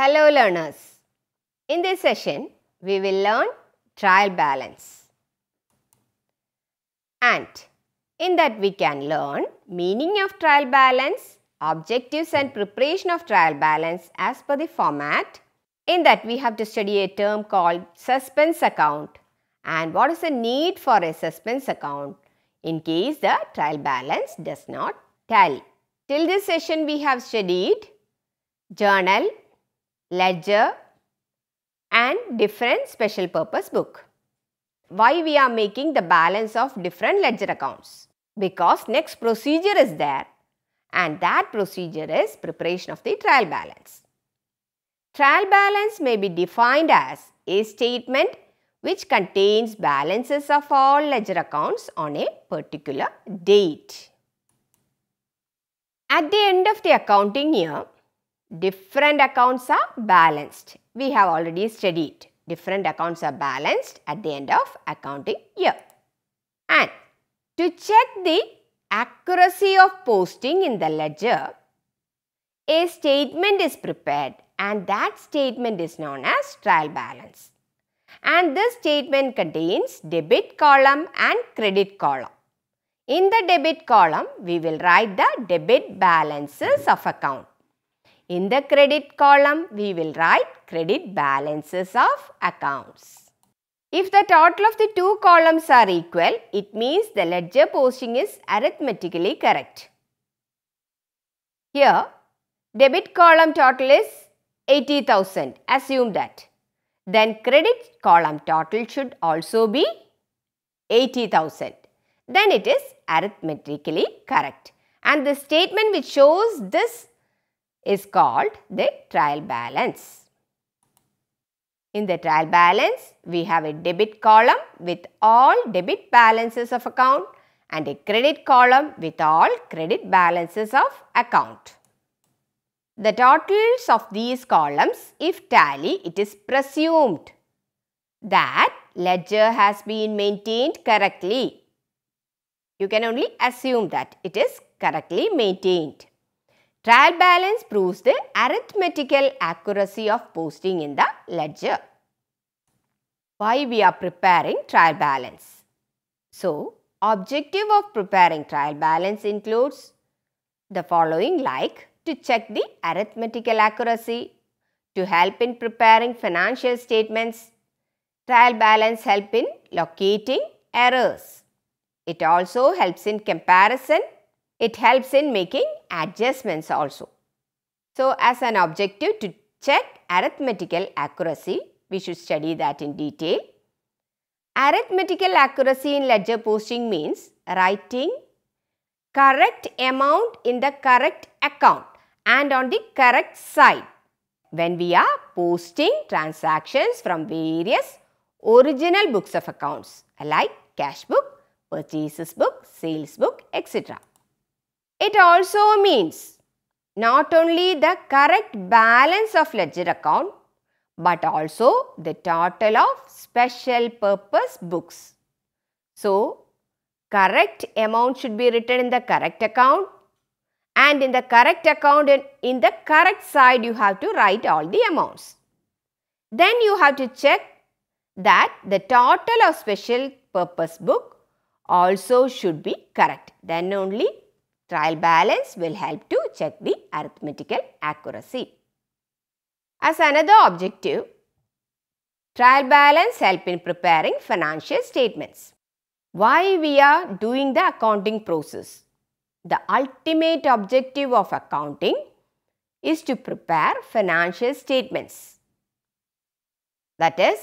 Hello learners. In this session, we will learn trial balance. And in that we can learn meaning of trial balance, objectives and preparation of trial balance as per the format. In that we have to study a term called suspense account and what is the need for a suspense account in case the trial balance does not tally. Till this session we have studied journal ledger and different special purpose book. Why we are making the balance of different ledger accounts? Because next procedure is there and that procedure is preparation of the trial balance. Trial balance may be defined as a statement which contains balances of all ledger accounts on a particular date. At the end of the accounting year, different accounts are balanced. We have already studied different accounts are balanced at the end of accounting year. And to check the accuracy of posting in the ledger, a statement is prepared and that statement is known as trial balance. And this statement contains debit column and credit column. In the debit column, we will write the debit balances of account in the credit column, we will write credit balances of accounts. If the total of the two columns are equal, it means the ledger posting is arithmetically correct. Here, debit column total is 80,000, assume that. Then credit column total should also be 80,000. Then it is arithmetically correct. And the statement which shows this is called the trial balance. In the trial balance, we have a debit column with all debit balances of account and a credit column with all credit balances of account. The totals of these columns, if tally, it is presumed that ledger has been maintained correctly. You can only assume that it is correctly maintained. Trial balance proves the arithmetical accuracy of posting in the ledger. Why we are preparing trial balance? So, objective of preparing trial balance includes the following like to check the arithmetical accuracy, to help in preparing financial statements, trial balance help in locating errors. It also helps in comparison it helps in making adjustments also. So, as an objective to check arithmetical accuracy, we should study that in detail. Arithmetical accuracy in ledger posting means writing correct amount in the correct account and on the correct side when we are posting transactions from various original books of accounts like cash book, purchases book, sales book, etc. It also means not only the correct balance of ledger account but also the total of special purpose books. So, correct amount should be written in the correct account and in the correct account in the correct side you have to write all the amounts. Then you have to check that the total of special purpose book also should be correct. Then only Trial balance will help to check the arithmetical accuracy. As another objective, trial balance help in preparing financial statements. Why we are doing the accounting process? The ultimate objective of accounting is to prepare financial statements. That is,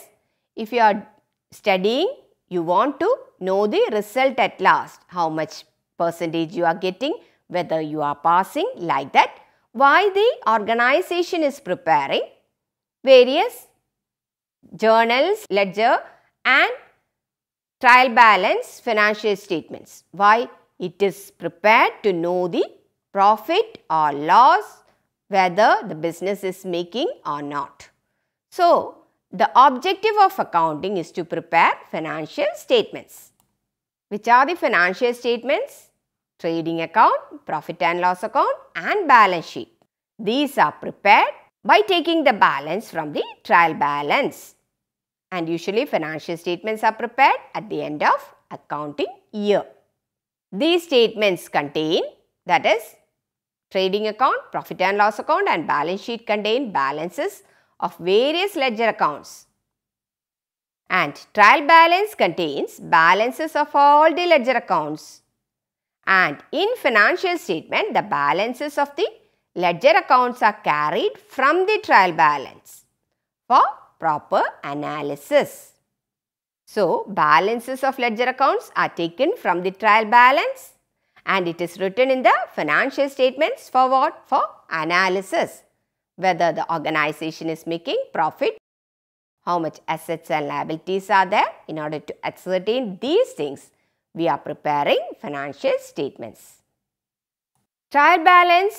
if you are studying, you want to know the result at last, how much percentage you are getting, whether you are passing like that, why the organization is preparing various journals, ledger and trial balance financial statements. Why? It is prepared to know the profit or loss whether the business is making or not. So, the objective of accounting is to prepare financial statements. Which are the financial statements? trading account, profit and loss account and balance sheet. These are prepared by taking the balance from the trial balance. And usually financial statements are prepared at the end of accounting year. These statements contain that is trading account, profit and loss account and balance sheet contain balances of various ledger accounts. And trial balance contains balances of all the ledger accounts. And in financial statement, the balances of the ledger accounts are carried from the trial balance for proper analysis. So, balances of ledger accounts are taken from the trial balance and it is written in the financial statements for what? For analysis. Whether the organization is making profit, how much assets and liabilities are there. In order to ascertain these things, we are preparing financial statements. Trial balance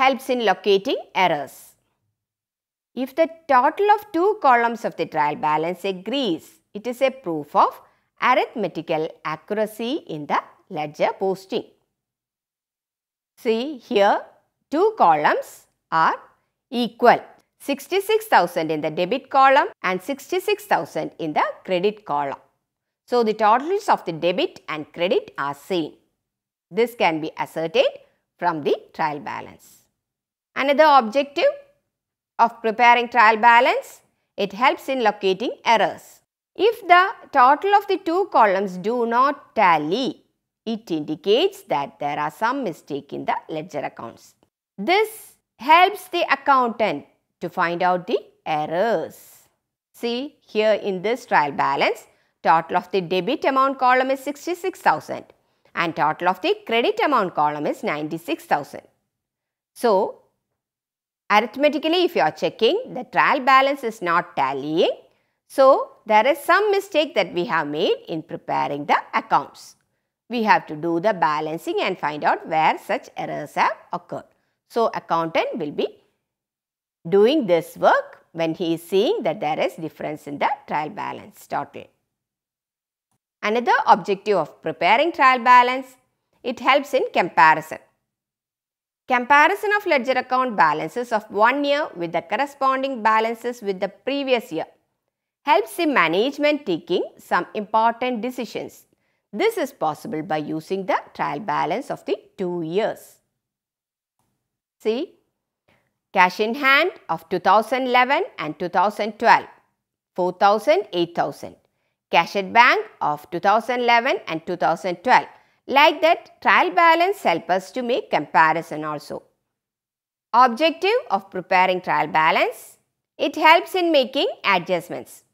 helps in locating errors. If the total of two columns of the trial balance agrees, it is a proof of arithmetical accuracy in the ledger posting. See here, two columns are equal. 66,000 in the debit column and 66,000 in the credit column. So, the totals of the debit and credit are same. This can be ascertained from the trial balance. Another objective of preparing trial balance, it helps in locating errors. If the total of the two columns do not tally, it indicates that there are some mistake in the ledger accounts. This helps the accountant to find out the errors. See here in this trial balance, Total of the debit amount column is 66,000 and total of the credit amount column is 96,000. So, arithmetically if you are checking the trial balance is not tallying. So, there is some mistake that we have made in preparing the accounts. We have to do the balancing and find out where such errors have occurred. So, accountant will be doing this work when he is seeing that there is difference in the trial balance total. Another objective of preparing trial balance, it helps in comparison. Comparison of ledger account balances of one year with the corresponding balances with the previous year helps the management taking some important decisions. This is possible by using the trial balance of the two years. See, cash in hand of 2011 and 2012, 4000, 8000. Cashed Bank of 2011 and 2012. Like that, trial balance help us to make comparison also. Objective of preparing trial balance. It helps in making adjustments.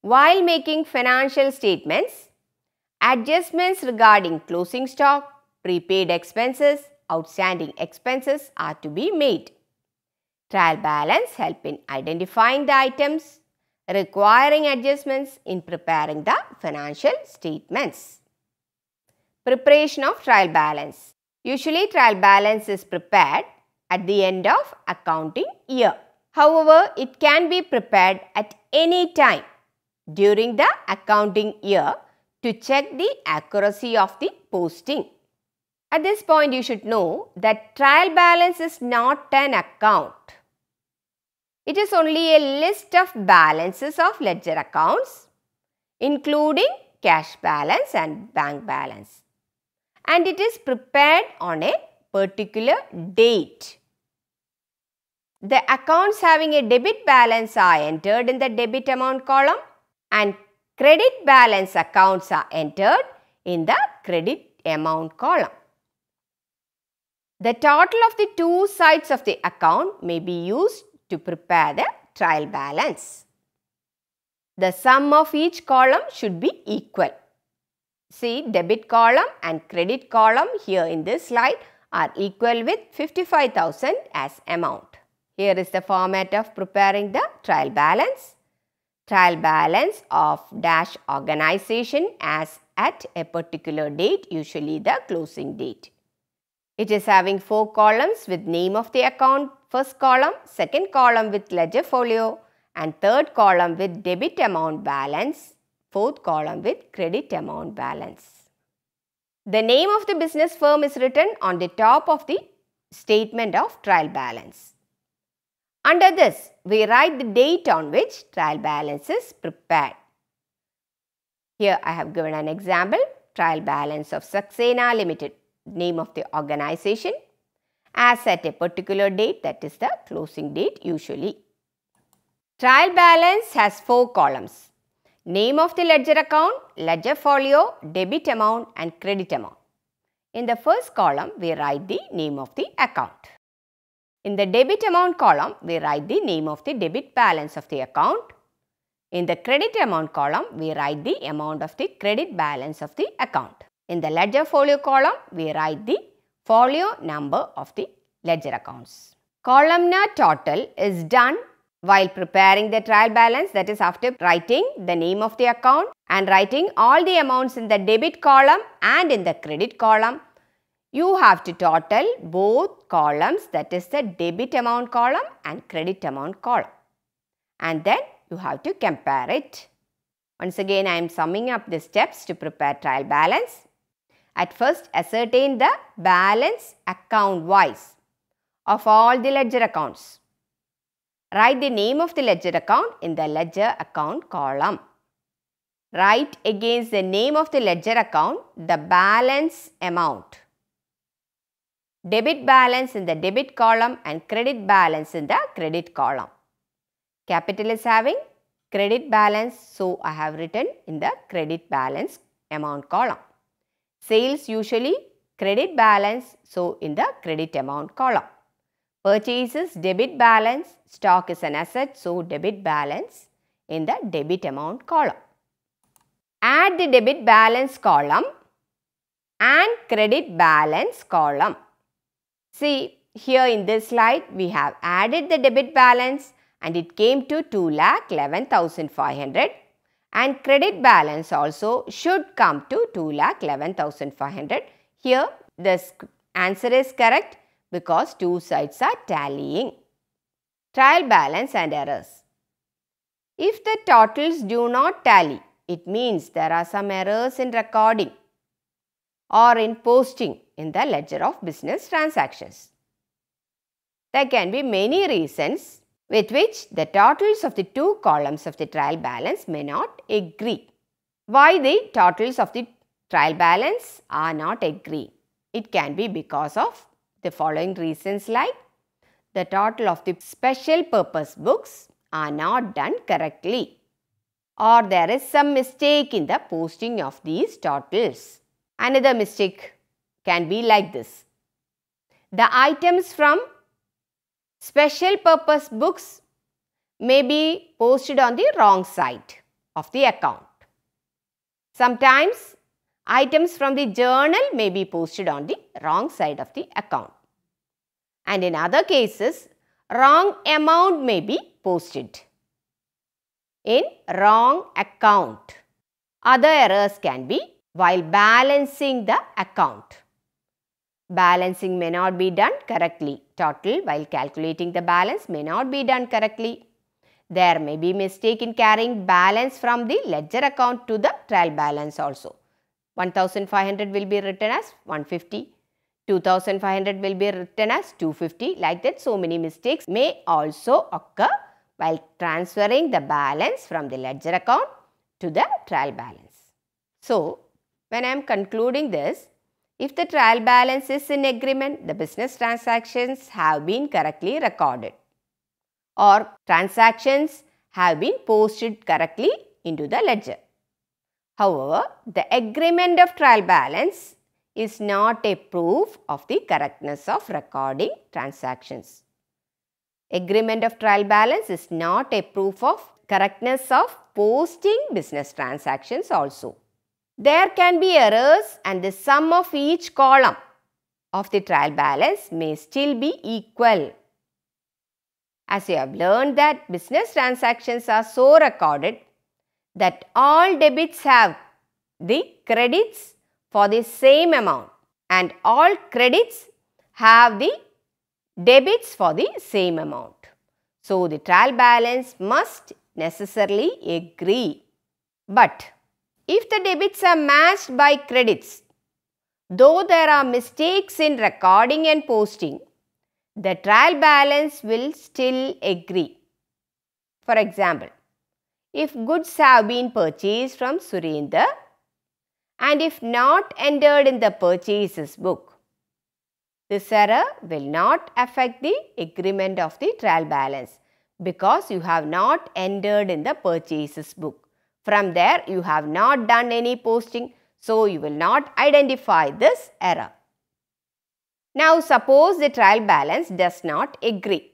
While making financial statements, adjustments regarding closing stock, prepaid expenses, outstanding expenses are to be made. Trial balance help in identifying the items requiring adjustments in preparing the financial statements. Preparation of trial balance. Usually trial balance is prepared at the end of accounting year. However, it can be prepared at any time during the accounting year to check the accuracy of the posting. At this point, you should know that trial balance is not an account it is only a list of balances of ledger accounts including cash balance and bank balance and it is prepared on a particular date. The accounts having a debit balance are entered in the debit amount column and credit balance accounts are entered in the credit amount column. The total of the two sides of the account may be used to prepare the trial balance. The sum of each column should be equal. See debit column and credit column here in this slide are equal with 55,000 as amount. Here is the format of preparing the trial balance. Trial balance of dash organization as at a particular date usually the closing date. It is having four columns with name of the account, first column, second column with ledger folio and third column with debit amount balance, fourth column with credit amount balance. The name of the business firm is written on the top of the statement of trial balance. Under this, we write the date on which trial balance is prepared. Here I have given an example, trial balance of Saxena Limited name of the organization as at a particular date that is the closing date usually. Trial balance has four columns. Name of the ledger account, ledger folio, debit amount and credit amount. In the first column, we write the name of the account. In the debit amount column, we write the name of the debit balance of the account. In the credit amount column, we write the amount of the credit balance of the account. In the ledger folio column, we write the folio number of the ledger accounts. Columnar total is done while preparing the trial balance that is after writing the name of the account and writing all the amounts in the debit column and in the credit column. You have to total both columns that is the debit amount column and credit amount column and then you have to compare it. Once again I am summing up the steps to prepare trial balance. At first, ascertain the balance account-wise of all the ledger accounts. Write the name of the ledger account in the ledger account column. Write against the name of the ledger account the balance amount. Debit balance in the debit column and credit balance in the credit column. Capital is having credit balance, so I have written in the credit balance amount column. Sales usually credit balance, so in the credit amount column. Purchases debit balance, stock is an asset, so debit balance in the debit amount column. Add the debit balance column and credit balance column. See, here in this slide, we have added the debit balance and it came to 2,11,500 and credit balance also should come to 2,11,500. Here the answer is correct because two sides are tallying. Trial balance and errors. If the totals do not tally, it means there are some errors in recording or in posting in the ledger of business transactions. There can be many reasons with which the totals of the two columns of the trial balance may not agree. Why the totals of the trial balance are not agree? It can be because of the following reasons like the total of the special purpose books are not done correctly or there is some mistake in the posting of these totals. Another mistake can be like this. The items from Special purpose books may be posted on the wrong side of the account. Sometimes items from the journal may be posted on the wrong side of the account. And in other cases, wrong amount may be posted in wrong account. Other errors can be while balancing the account. Balancing may not be done correctly. Total while calculating the balance may not be done correctly. There may be mistake in carrying balance from the ledger account to the trial balance also. 1500 will be written as 150. 2500 will be written as 250 like that so many mistakes may also occur while transferring the balance from the ledger account to the trial balance. So, when I am concluding this, if the trial balance is in agreement, the business transactions have been correctly recorded or transactions have been posted correctly into the ledger. However, the agreement of trial balance is not a proof of the correctness of recording transactions. Agreement of trial balance is not a proof of correctness of posting business transactions also. There can be errors and the sum of each column of the trial balance may still be equal. As you have learned that business transactions are so recorded that all debits have the credits for the same amount and all credits have the debits for the same amount. So, the trial balance must necessarily agree. But if the debits are matched by credits, though there are mistakes in recording and posting, the trial balance will still agree. For example, if goods have been purchased from Surinder and if not entered in the purchases book, this error will not affect the agreement of the trial balance because you have not entered in the purchases book. From there, you have not done any posting, so you will not identify this error. Now, suppose the trial balance does not agree.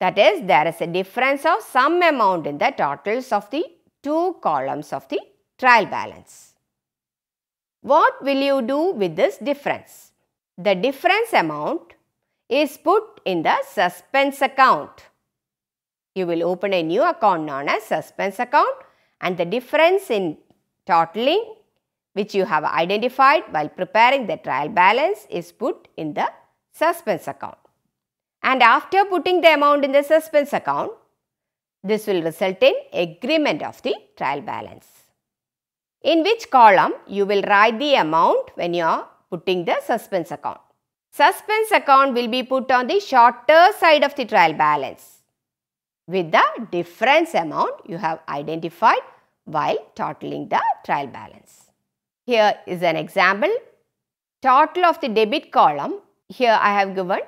That is, there is a difference of some amount in the totals of the two columns of the trial balance. What will you do with this difference? The difference amount is put in the suspense account. You will open a new account known as suspense account and the difference in totaling which you have identified while preparing the trial balance is put in the suspense account. And after putting the amount in the suspense account, this will result in agreement of the trial balance. In which column you will write the amount when you are putting the suspense account. Suspense account will be put on the shorter side of the trial balance with the difference amount you have identified while totaling the trial balance. Here is an example. Total of the debit column. Here I have given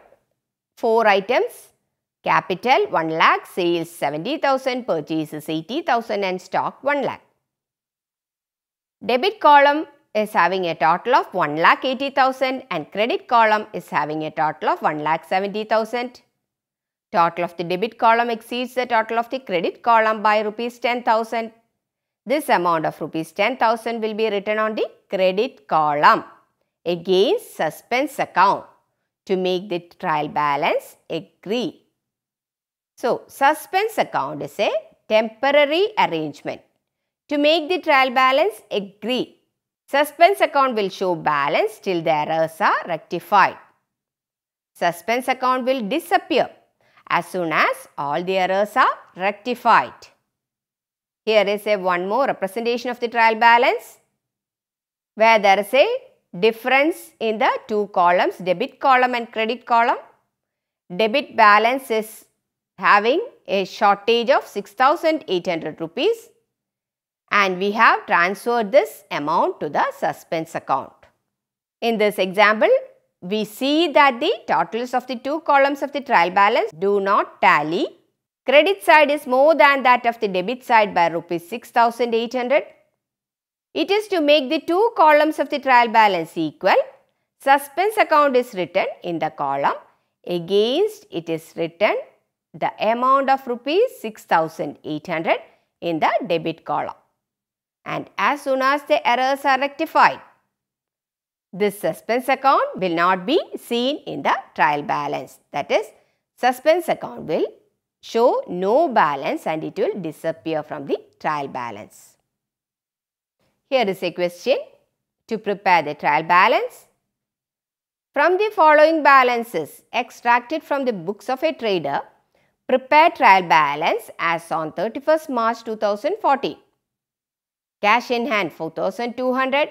4 items. Capital 1 lakh, sales 70,000, purchases 80,000 and stock 1 lakh. Debit column is having a total of 1 lakh 80,000 and credit column is having a total of 1 lakh 70,000. Total of the debit column exceeds the total of the credit column by rupees 10,000. This amount of rupees 10,000 will be written on the credit column against suspense account to make the trial balance agree. So, suspense account is a temporary arrangement to make the trial balance agree. Suspense account will show balance till the errors are rectified. Suspense account will disappear as soon as all the errors are rectified. Here is a one more representation of the trial balance where there is a difference in the two columns debit column and credit column. Debit balance is having a shortage of 6800 rupees and we have transferred this amount to the suspense account. In this example, we see that the totals of the two columns of the trial balance do not tally. Credit side is more than that of the debit side by rupees 6800. It is to make the two columns of the trial balance equal. Suspense account is written in the column. Against it is written the amount of rupees 6800 in the debit column. And as soon as the errors are rectified, this suspense account will not be seen in the trial balance. That is, suspense account will show no balance and it will disappear from the trial balance. Here is a question to prepare the trial balance. From the following balances extracted from the books of a trader, prepare trial balance as on 31st March 2014. Cash in hand 4200,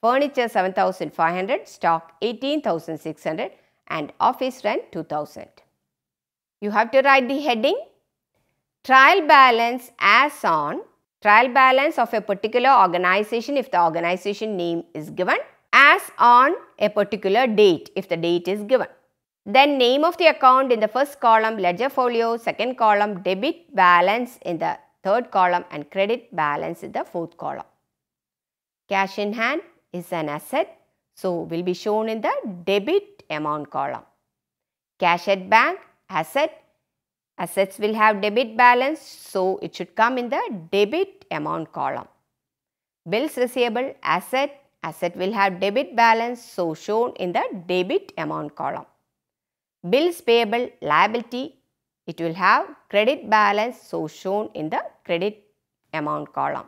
furniture 7500, stock 18600 and office rent 2000. You have to write the heading trial balance as on trial balance of a particular organization if the organization name is given as on a particular date if the date is given. Then name of the account in the first column ledger folio, second column debit balance in the third column and credit balance in the fourth column. Cash in hand, is an asset. So, will be shown in the debit amount column. Cash at bank, asset, assets will have debit balance. So, it should come in the debit amount column. Bills receivable, asset, asset will have debit balance. So, shown in the debit amount column. Bills payable, liability, it will have credit balance. So, shown in the credit amount column.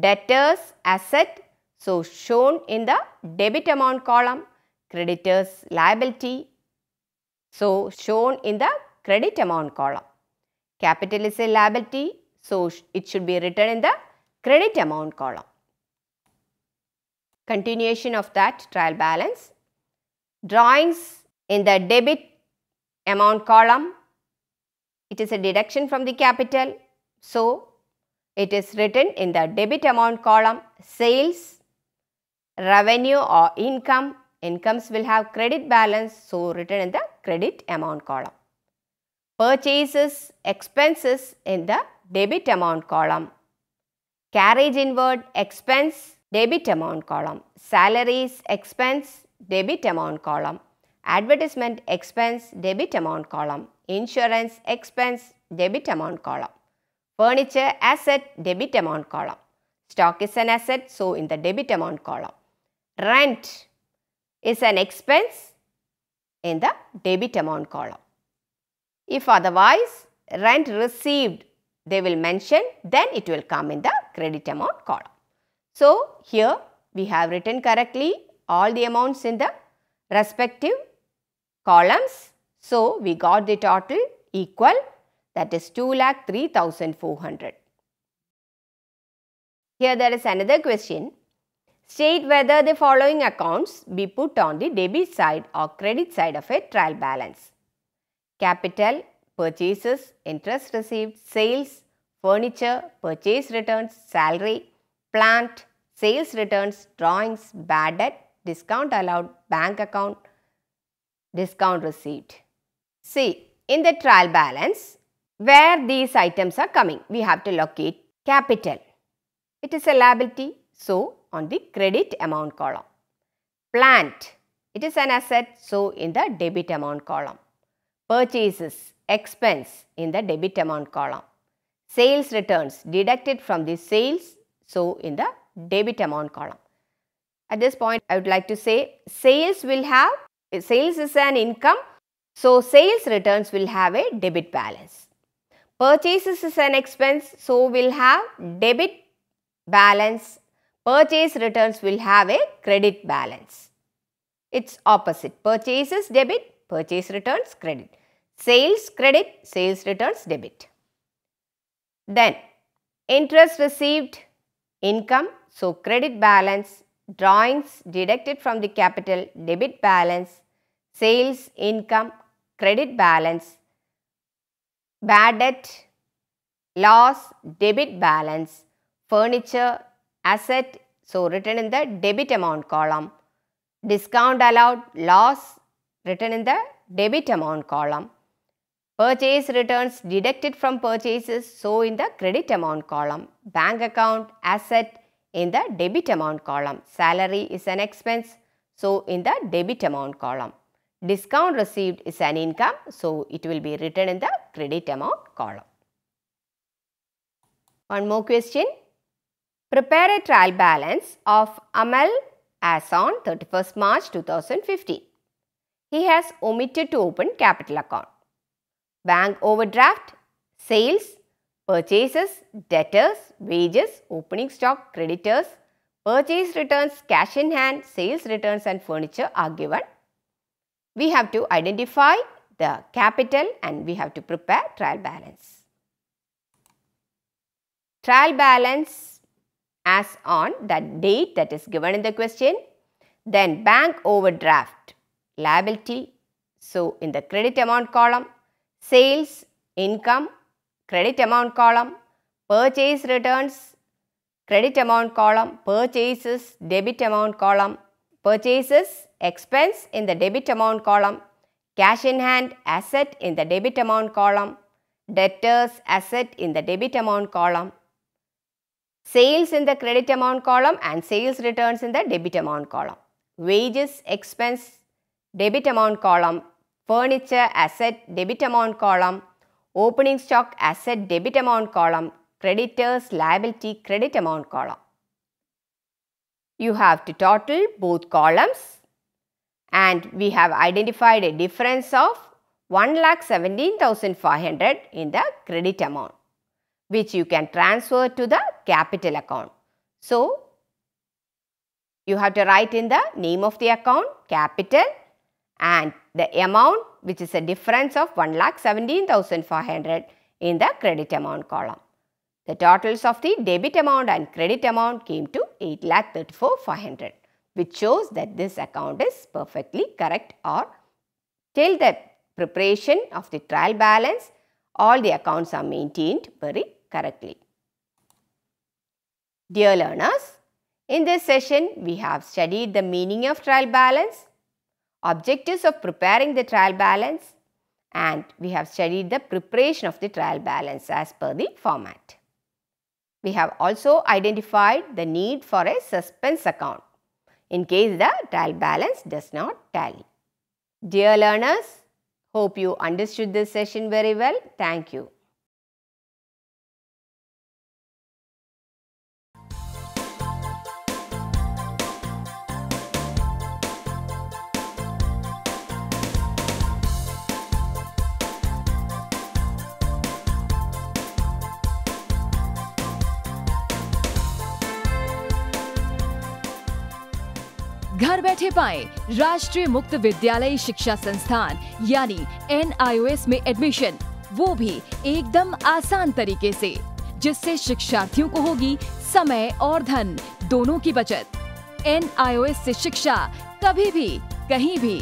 Debtors, asset, so, shown in the debit amount column, creditor's liability. So, shown in the credit amount column. Capital is a liability. So, it should be written in the credit amount column. Continuation of that trial balance. Drawings in the debit amount column. It is a deduction from the capital. So, it is written in the debit amount column. Sales revenue or income, incomes will have credit balance, so written in the credit amount column. Purchases, expenses in the debit amount column. Carriage inward, expense, debit amount column. Salaries, expense, debit amount column. Advertisement expense, debit amount column. Insurance expense, debit amount column. Furniture asset, debit amount column. Stock is an asset, so in the debit amount column. Rent is an expense in the debit amount column. If otherwise rent received they will mention then it will come in the credit amount column. So here we have written correctly all the amounts in the respective columns. So we got the total equal that is three thousand four hundred. Here there is another question. State whether the following accounts be put on the debit side or credit side of a trial balance. Capital, purchases, interest received, sales, furniture, purchase returns, salary, plant, sales returns, drawings, bad debt, discount allowed, bank account, discount received. See, in the trial balance, where these items are coming, we have to locate capital. It is a liability, so on the credit amount column. Plant, it is an asset, so in the debit amount column. Purchases, expense in the debit amount column. Sales returns deducted from the sales, so in the debit amount column. At this point, I would like to say sales will have, sales is an income, so sales returns will have a debit balance. Purchases is an expense, so will have debit balance purchase returns will have a credit balance. It's opposite. Purchases debit, purchase returns credit. Sales credit, sales returns debit. Then interest received, income, so credit balance, drawings deducted from the capital, debit balance, sales income, credit balance, bad debt, loss, debit balance, furniture, asset so written in the debit amount column. Discount allowed loss written in the debit amount column. Purchase returns deducted from purchases so in the credit amount column. Bank account asset in the debit amount column. Salary is an expense so in the debit amount column. Discount received is an income so it will be written in the credit amount column. One more question. Prepare a trial balance of Amal as on 31st March 2015. He has omitted to open capital account. Bank overdraft, sales, purchases, debtors, wages, opening stock, creditors, purchase returns, cash in hand, sales returns and furniture are given. We have to identify the capital and we have to prepare trial balance. Trial balance as on that date that is given in the question. Then bank overdraft, liability. So, in the credit amount column, sales, income, credit amount column, purchase returns, credit amount column, purchases, debit amount column, purchases, expense in the debit amount column, cash in hand, asset in the debit amount column, debtors asset in the debit amount column, sales in the credit amount column and sales returns in the debit amount column. Wages, expense, debit amount column, furniture, asset, debit amount column, opening stock, asset, debit amount column, creditors, liability, credit amount column. You have to total both columns and we have identified a difference of 1,17,500 in the credit amount which you can transfer to the capital account. So, you have to write in the name of the account, capital and the amount which is a difference of 1,17,500 in the credit amount column. The totals of the debit amount and credit amount came to 8,34,500 which shows that this account is perfectly correct or till the preparation of the trial balance all the accounts are maintained very correctly. Dear learners, in this session we have studied the meaning of trial balance, objectives of preparing the trial balance and we have studied the preparation of the trial balance as per the format. We have also identified the need for a suspense account in case the trial balance does not tally. Dear learners, hope you understood this session very well. Thank you. घर बैठे पाए राष्ट्रीय मुक्त विद्यालय शिक्षा संस्थान यानी N में एडमिशन वो भी एकदम आसान तरीके से जिससे शिक्षार्थियों को होगी समय और धन दोनों की बचत एन से शिक्षा कभी भी कहीं भी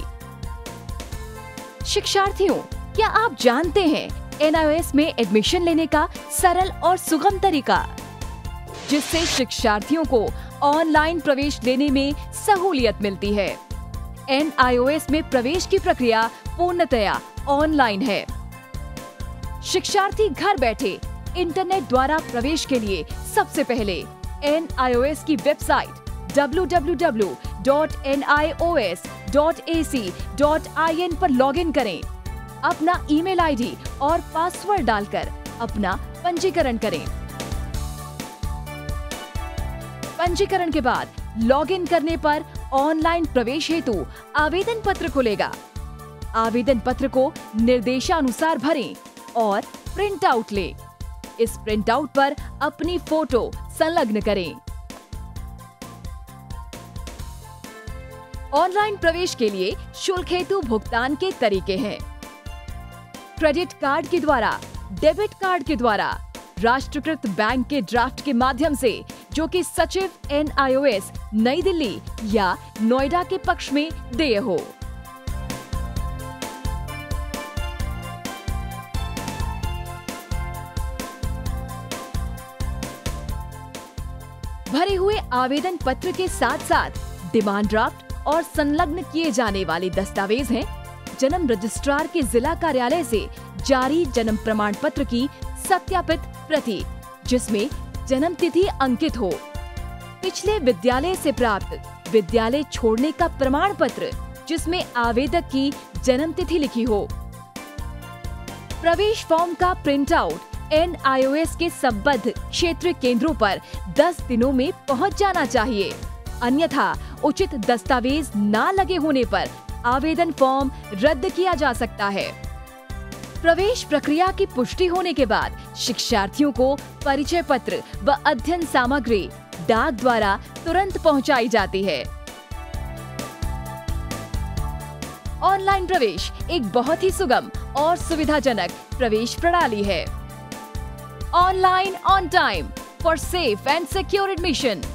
शिक्षार्थियों क्या आप जानते हैं एन में एडमिशन लेने का सरल और सुगम तरीका जिससे शिक्षार्थियों को ऑनलाइन प्रवेश लेने में सहूलियत मिलती है एन में प्रवेश की प्रक्रिया पूर्णतया ऑनलाइन है शिक्षार्थी घर बैठे इंटरनेट द्वारा प्रवेश के लिए सबसे पहले एन की वेबसाइट www.nios.ac.in पर लॉगिन करें अपना ईमेल आईडी और पासवर्ड डालकर अपना पंजीकरण करें पंजीकरण के बाद लॉग इन करने पर ऑनलाइन प्रवेश हेतु आवेदन पत्र खुलेगा आवेदन पत्र को निर्देशानुसार भरें और प्रिंट आउट लें। इस प्रिंट आउट पर अपनी फोटो संलग्न करें ऑनलाइन प्रवेश के लिए शुल्क हेतु भुगतान के तरीके हैं क्रेडिट कार्ड के द्वारा डेबिट कार्ड के द्वारा राष्ट्रकृत बैंक के ड्राफ्ट के माध्यम से जो कि सचिव एन नई दिल्ली या नोएडा के पक्ष में देय हो भरे हुए आवेदन पत्र के साथ साथ डिमांड ड्राफ्ट और संलग्न किए जाने वाले दस्तावेज हैं जन्म रजिस्ट्रार के जिला कार्यालय से जारी जन्म प्रमाण पत्र की सत्यापित प्रति जिसमें जन्म तिथि अंकित हो पिछले विद्यालय से प्राप्त विद्यालय छोड़ने का प्रमाण पत्र जिसमें आवेदक की जन्म तिथि लिखी हो प्रवेश फॉर्म का प्रिंट आउट एन के संबद्ध क्षेत्र केंद्रों पर 10 दिनों में पहुंच जाना चाहिए अन्यथा उचित दस्तावेज ना लगे होने पर आवेदन फॉर्म रद्द किया जा सकता है प्रवेश प्रक्रिया की पुष्टि होने के बाद शिक्षार्थियों को परिचय पत्र व अध्ययन सामग्री डाक द्वारा तुरंत पहुंचाई जाती है ऑनलाइन प्रवेश एक बहुत ही सुगम और सुविधाजनक प्रवेश प्रणाली है online on time for safe and secure admission